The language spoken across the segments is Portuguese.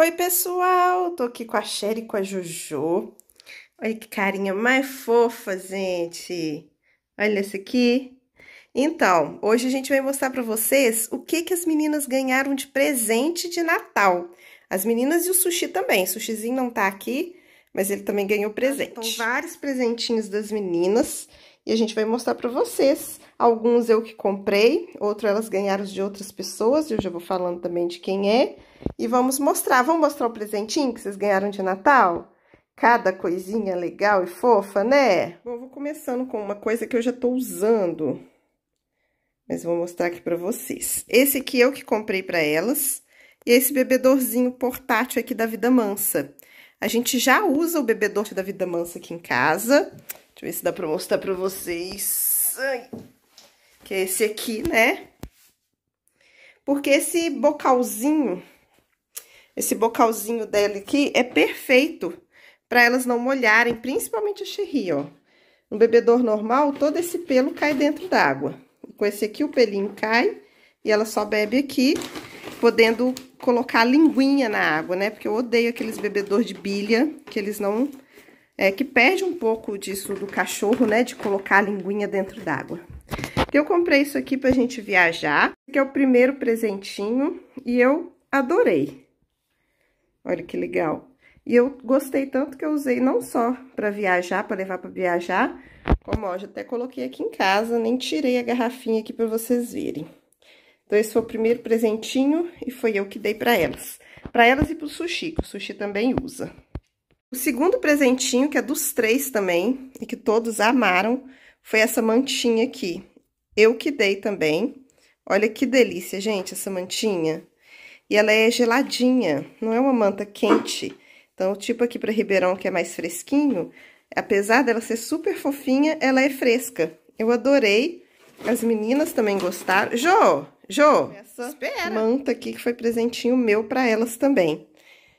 Oi, pessoal! Tô aqui com a Sher e com a Jojo. Olha que carinha mais fofa, gente! Olha essa aqui. Então, hoje a gente vai mostrar para vocês o que, que as meninas ganharam de presente de Natal. As meninas e o Sushi também. O sushizinho não tá aqui, mas ele também ganhou então, presente. São vários presentinhos das meninas. E a gente vai mostrar para vocês. Alguns eu que comprei, outros elas ganharam de outras pessoas. Eu já vou falando também de quem é. E vamos mostrar. Vamos mostrar o presentinho que vocês ganharam de Natal? Cada coisinha legal e fofa, né? Bom, vou começando com uma coisa que eu já estou usando. Mas vou mostrar aqui para vocês. Esse aqui eu que comprei para elas. E esse bebedorzinho portátil aqui da Vida Mansa. A gente já usa o bebedor da Vida Mansa aqui em casa. Deixa eu ver se dá pra mostrar pra vocês. Ai, que é esse aqui, né? Porque esse bocalzinho, esse bocalzinho dela aqui é perfeito para elas não molharem, principalmente a xerri, ó. No bebedor normal, todo esse pelo cai dentro d'água. Com esse aqui, o pelinho cai e ela só bebe aqui, podendo colocar a linguinha na água, né? Porque eu odeio aqueles bebedores de bilha, que eles não... É, que perde um pouco disso do cachorro, né? De colocar a linguinha dentro d'água. Eu comprei isso aqui pra gente viajar, que é o primeiro presentinho, e eu adorei. Olha que legal. E eu gostei tanto que eu usei não só para viajar, para levar para viajar, como ó, já até coloquei aqui em casa, nem tirei a garrafinha aqui para vocês verem. Então, esse foi o primeiro presentinho e foi eu que dei para elas. Para elas e pro Sushi, que o Sushi também usa. O segundo presentinho, que é dos três também, e que todos amaram, foi essa mantinha aqui. Eu que dei também. Olha que delícia, gente, essa mantinha. E ela é geladinha, não é uma manta quente. Então, tipo aqui para Ribeirão, que é mais fresquinho, apesar dela ser super fofinha, ela é fresca. Eu adorei as meninas também gostaram. Jô, Jô, essa Espera. manta aqui que foi presentinho meu para elas também.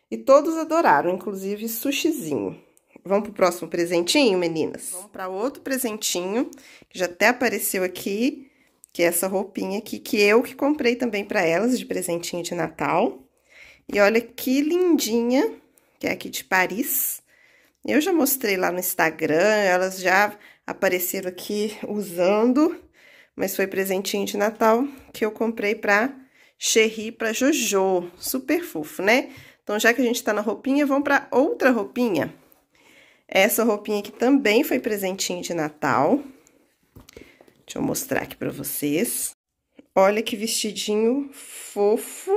E todos adoraram, inclusive sushizinho. Vamos pro próximo presentinho, meninas? Vamos para outro presentinho, que já até apareceu aqui, que é essa roupinha aqui, que eu que comprei também para elas de presentinho de Natal. E olha que lindinha, que é aqui de Paris. Eu já mostrei lá no Instagram, elas já apareceram aqui usando mas foi presentinho de Natal que eu comprei pra Xerri, pra Jojo. Super fofo, né? Então, já que a gente tá na roupinha, vamos pra outra roupinha. Essa roupinha aqui também foi presentinho de Natal. Deixa eu mostrar aqui pra vocês. Olha que vestidinho fofo.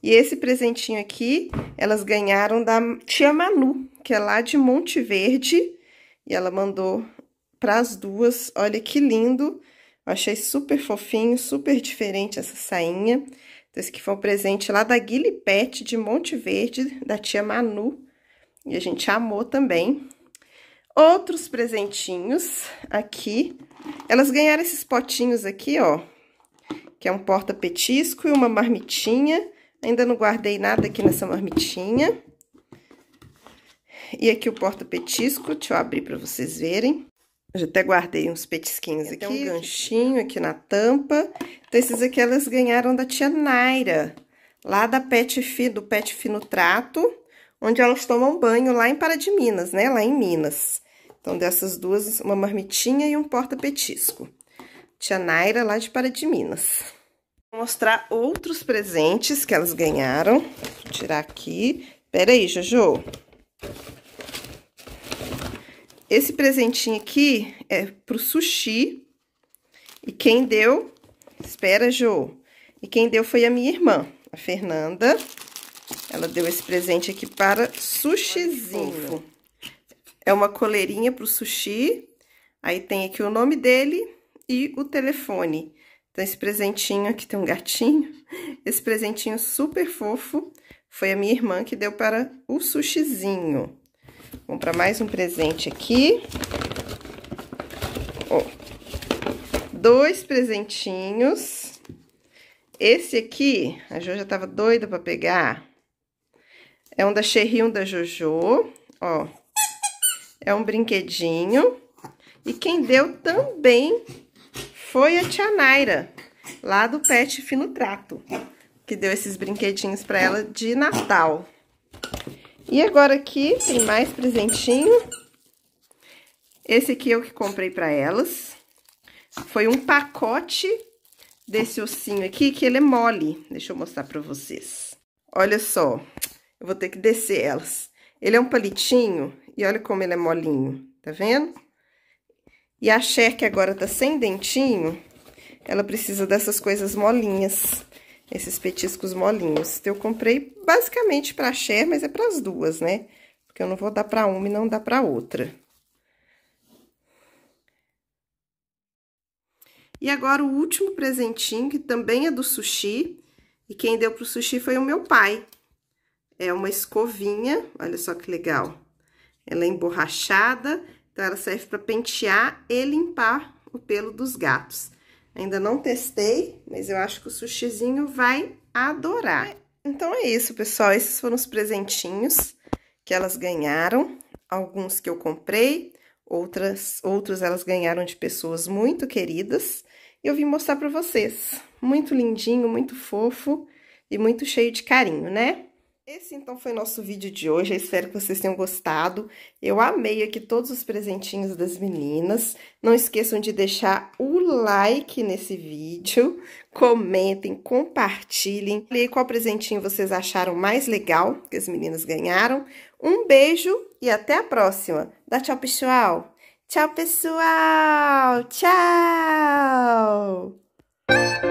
E esse presentinho aqui, elas ganharam da tia Manu, que é lá de Monte Verde. E ela mandou para as duas. Olha que lindo. Eu achei super fofinho, super diferente essa sainha. Então, esse aqui foi um presente lá da Guilipete de Monte Verde, da tia Manu. E a gente amou também. Outros presentinhos aqui. Elas ganharam esses potinhos aqui, ó. Que é um porta-petisco e uma marmitinha. Ainda não guardei nada aqui nessa marmitinha. E aqui o porta-petisco, deixa eu abrir para vocês verem. Eu até guardei uns petisquinhos aqui, um ganchinho aqui na tampa. Então, esses aqui elas ganharam da tia Naira, lá da Pet Fi, do Pet Fi no Trato, onde elas tomam banho lá em Para de Minas, né? Lá em Minas. Então, dessas duas, uma marmitinha e um porta-petisco. Tia Naira, lá de Para de Minas. Vou mostrar outros presentes que elas ganharam. Vou tirar aqui. Pera aí, Jojo. Esse presentinho aqui é pro sushi. E quem deu... Espera, Jô. E quem deu foi a minha irmã, a Fernanda. Ela deu esse presente aqui para sushizinho. É uma coleirinha pro sushi. Aí tem aqui o nome dele e o telefone. Então, esse presentinho aqui tem um gatinho. Esse presentinho super fofo foi a minha irmã que deu para o sushizinho. Vamos para mais um presente aqui. Ó, dois presentinhos. Esse aqui, a Jo já tava doida para pegar. É um da Xerri, um da Jojo, ó. É um brinquedinho. E quem deu também foi a tia Naira, lá do Pet Fino Trato, que deu esses brinquedinhos para ela de Natal. E agora aqui tem mais presentinho. Esse aqui eu que comprei para elas. Foi um pacote desse ossinho aqui, que ele é mole. Deixa eu mostrar para vocês. Olha só, eu vou ter que descer elas. Ele é um palitinho e olha como ele é molinho, tá vendo? E a Cher, que agora tá sem dentinho, ela precisa dessas coisas molinhas esses petiscos molinhos. Eu comprei basicamente para share, mas é para as duas, né? Porque eu não vou dar para uma e não dar para outra. E agora o último presentinho, que também é do sushi, e quem deu pro sushi foi o meu pai. É uma escovinha, olha só que legal. Ela é emborrachada, então ela serve para pentear e limpar o pelo dos gatos. Ainda não testei, mas eu acho que o sushizinho vai adorar. Então é isso, pessoal. Esses foram os presentinhos que elas ganharam. Alguns que eu comprei, outras, outros elas ganharam de pessoas muito queridas. E eu vim mostrar para vocês. Muito lindinho, muito fofo e muito cheio de carinho, né? Esse então foi nosso vídeo de hoje, eu espero que vocês tenham gostado. Eu amei aqui todos os presentinhos das meninas. Não esqueçam de deixar o like nesse vídeo, comentem, compartilhem. E qual presentinho vocês acharam mais legal que as meninas ganharam. Um beijo e até a próxima. Dá tchau, pessoal. Tchau, pessoal. Tchau.